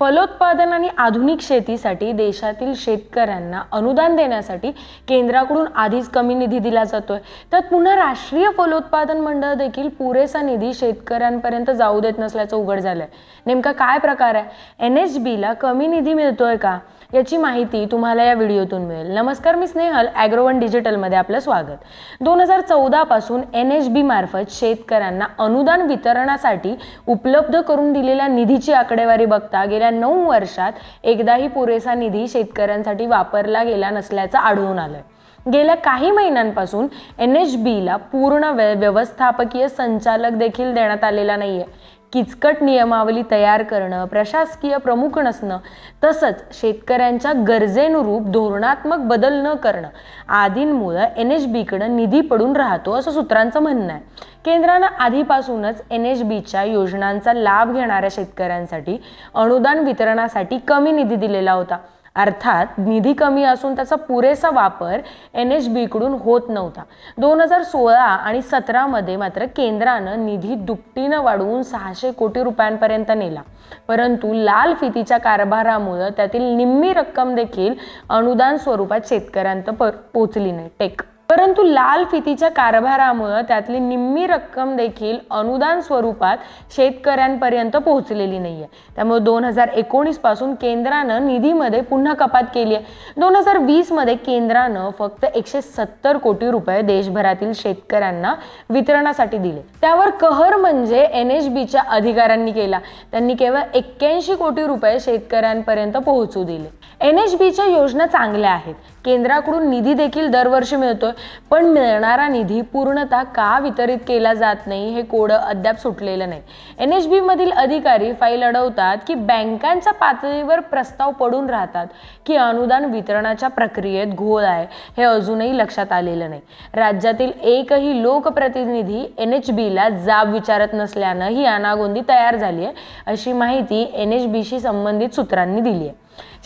फलोत्पादन आणि आधुनिक शेतीसाठी देशातील शेतकऱ्यांना अनुदान देण्यासाठी केंद्राकडून आधीच कमी निधी दिला जातोय तर पुन्हा राष्ट्रीय फलोत्पादन मंडळ देखील पुरेसा निधी शेतकऱ्यांपर्यंत जाऊ देत नसल्याचं उघड झालंय नेमका काय प्रकार आहे एन एच बीला कमी निधी मिळतोय का याची माहिती तुम्हाला या व्हिडिओतून मिळेल नमस्कार मी स्नेहल ॲग्रोवन डिजिटलमध्ये आपलं स्वागत दोन हजार चौदापासून एन एच बी मार्फत शेतकऱ्यांना अनुदान वितरणासाठी उपलब्ध करून दिलेल्या निधीची आकडेवारी बघता गेल्या गेल्या नऊ वर्षात एकदाही पुरेसा निधी शेतकऱ्यांसाठी वापरला गेला नसल्याचं आढळून आलंय गेल्या काही महिन्यांपासून एन एच बीला पूर्ण व्यवस्थापकीय संचालक देखील देण्यात आलेला नाहीये किचकट नियमावली तयार करणं प्रशासकीय प्रमुख नसणं तसंच शेतकऱ्यांच्या गरजेनुरूप धोरणात्मक बदल न करणं आदींमुळं एन एच बीकडं निधी पडून राहतो असं सूत्रांचं म्हणणं आहे केंद्रानं आधीपासूनच एन एच बीच्या योजनांचा लाभ घेणाऱ्या शेतकऱ्यांसाठी अनुदान वितरणासाठी कमी निधी दिलेला होता अर्थात निधी कमी असून त्याचा पुरेसा वापर एन एच बीकडून होत नव्हता दोन हजार सोळा आणि सतरामध्ये मात्र केंद्रानं निधी दुपटीनं वाढवून सहाशे कोटी रुपयांपर्यंत नेला परंतु लाल फितीच्या कारभारामुळं त्यातील निम्मी रक्कम देखील अनुदान स्वरूपात शेतकऱ्यांत पोचली नाही टेक परंतु लाल फितीच्या कारभारामुळे त्यातली निम्मी रक्कम देखील अनुदान स्वरूपात शेतकऱ्यांपर्यंत पोहोचलेली नाही आहे त्यामुळे दोन हजार एकोणीस पासून केंद्रानं निधीमध्ये पुन्हा कपात केली आहे दोन हजार वीसमध्ये केंद्रानं फक्त एकशे सत्तर कोटी रुपये देशभरातील शेतकऱ्यांना वितरणासाठी दिले त्यावर कहर म्हणजे एन एच बीच्या अधिकाऱ्यांनी केला त्यांनी केवळ एक्क्याऐंशी कोटी रुपये शेतकऱ्यांपर्यंत पोहोचू दिले एन एच बीच्या योजना चांगल्या आहेत केंद्राकडून निधी देखील दरवर्षी मिळतोय पण मिळणारा निधी पूर्णतः का वितरित केला जात नाही हे कोडं अद्याप सुटलेलं नाही एन एच बीमधील अधिकारी फाईल अडवतात की बँकांच्या पातळीवर प्रस्ताव पडून राहतात की अनुदान वितरणाच्या प्रक्रियेत घोळ आहे हे अजूनही लक्षात आलेलं नाही राज्यातील एकही लोकप्रतिनिधी एन एच बीला जाब विचारत नसल्यानं ही अनागोंदी तयार झाली आहे अशी माहिती एन एच बीशी संबंधित सूत्रांनी दिली आहे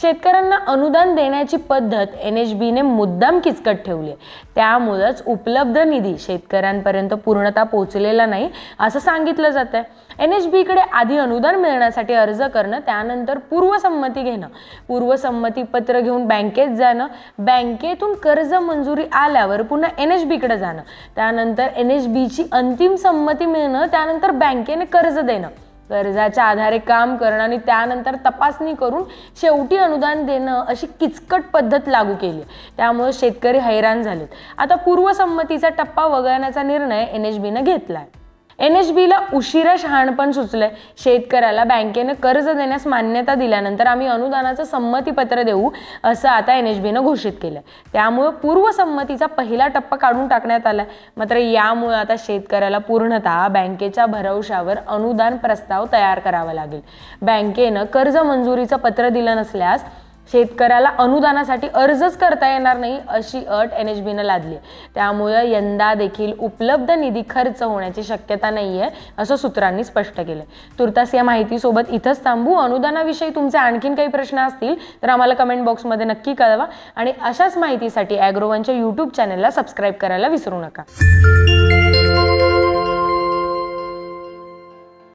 शेतकऱ्यांना अनुदान देण्याची पद्धत एन एच बीने मुद्दाम किचकट ठेवली आहे त्यामुळंच उपलब्ध निधी शेतकऱ्यांपर्यंत पूर्णता पोचलेला नाही असं सांगितलं जात आहे एन एच बीकडे आधी अनुदान मिळण्यासाठी अर्ज करणं त्यानंतर पूर्वसंमती घेणं पूर्वसंमतीपत्र घेऊन बँकेत जाणं बँकेतून कर्ज मंजुरी आल्यावर पुन्हा एन एच बीकडे जाणं त्यानंतर एन एच बीची अंतिम संमती मिळणं त्यानंतर बँकेने कर्ज देणं कर्जाच्या आधारे काम करणं आणि त्यानंतर तपासणी करून शेवटी अनुदान देणं अशी किचकट पद्धत लागू केली त्यामुळे शेतकरी हैराण झालेत आता पूर्वसंमतीचा टप्पा वगळण्याचा निर्णय एन एच बीनं घेतला आहे एन एच बीला उशिरा शहाणपण सुचलंय शेतकऱ्याला बँकेनं कर्ज देण्यास मान्यता दिल्यानंतर आम्ही अनुदानाचं संमतीपत्र देऊ असं आता एन एच बीनं घोषित केलं त्यामुळं पूर्वसंमतीचा पहिला टप्पा काढून टाकण्यात आला मात्र यामुळे आता शेतकऱ्याला पूर्णतः बँकेच्या भरवशावर अनुदान प्रस्ताव तयार करावा लागेल बँकेनं कर्ज मंजुरीचं पत्र दिलं नसल्यास शेतकऱ्याला अनुदानासाठी अर्जच करता येणार नाही अशी अट एन एच बीनं लादली त्यामुळे यंदा देखील उपलब्ध निधी खर्च होण्याची शक्यता नाही आहे असं सूत्रांनी स्पष्ट केलं तुर्तास या माहितीसोबत इथंच थांबू अनुदानाविषयी तुमचे आणखीन काही प्रश्न असतील तर आम्हाला कमेंट बॉक्समध्ये नक्की कळवा आणि अशाच माहितीसाठी ॲग्रोवनच्या यूट्यूब चॅनलला सबस्क्राईब करायला विसरू नका